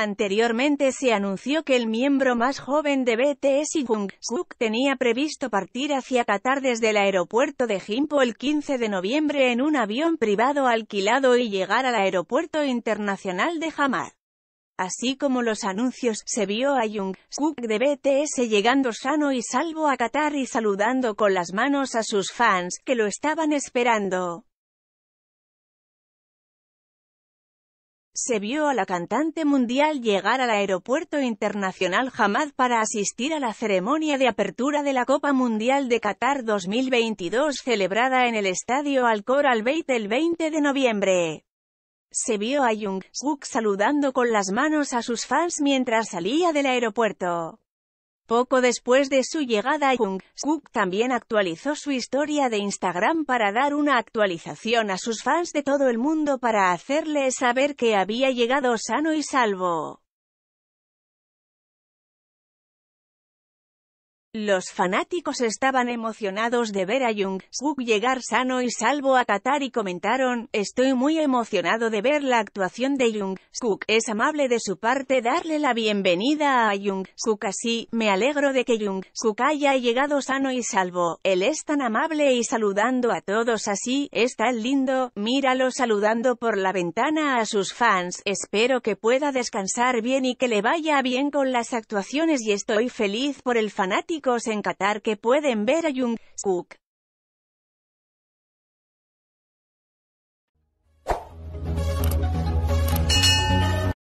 Anteriormente se anunció que el miembro más joven de BTS, Jung Suk, tenía previsto partir hacia Qatar desde el aeropuerto de Gimpo el 15 de noviembre en un avión privado alquilado y llegar al aeropuerto internacional de Hamad. Así como los anuncios, se vio a Jung de BTS llegando sano y salvo a Qatar y saludando con las manos a sus fans, que lo estaban esperando. se vio a la cantante mundial llegar al Aeropuerto Internacional Hamad para asistir a la ceremonia de apertura de la Copa Mundial de Qatar 2022 celebrada en el Estadio Alcor Beit el 20 de noviembre. Se vio a Jung Suk saludando con las manos a sus fans mientras salía del aeropuerto. Poco después de su llegada, a Jung Cook también actualizó su historia de Instagram para dar una actualización a sus fans de todo el mundo para hacerles saber que había llegado sano y salvo. Los fanáticos estaban emocionados de ver a Jung-suk llegar sano y salvo a Qatar y comentaron, estoy muy emocionado de ver la actuación de Jung-suk, es amable de su parte darle la bienvenida a Jung-suk así, me alegro de que Jung-suk haya llegado sano y salvo, él es tan amable y saludando a todos así, es tan lindo, míralo saludando por la ventana a sus fans, espero que pueda descansar bien y que le vaya bien con las actuaciones y estoy feliz por el fanático en Qatar que pueden ver a Jungkook.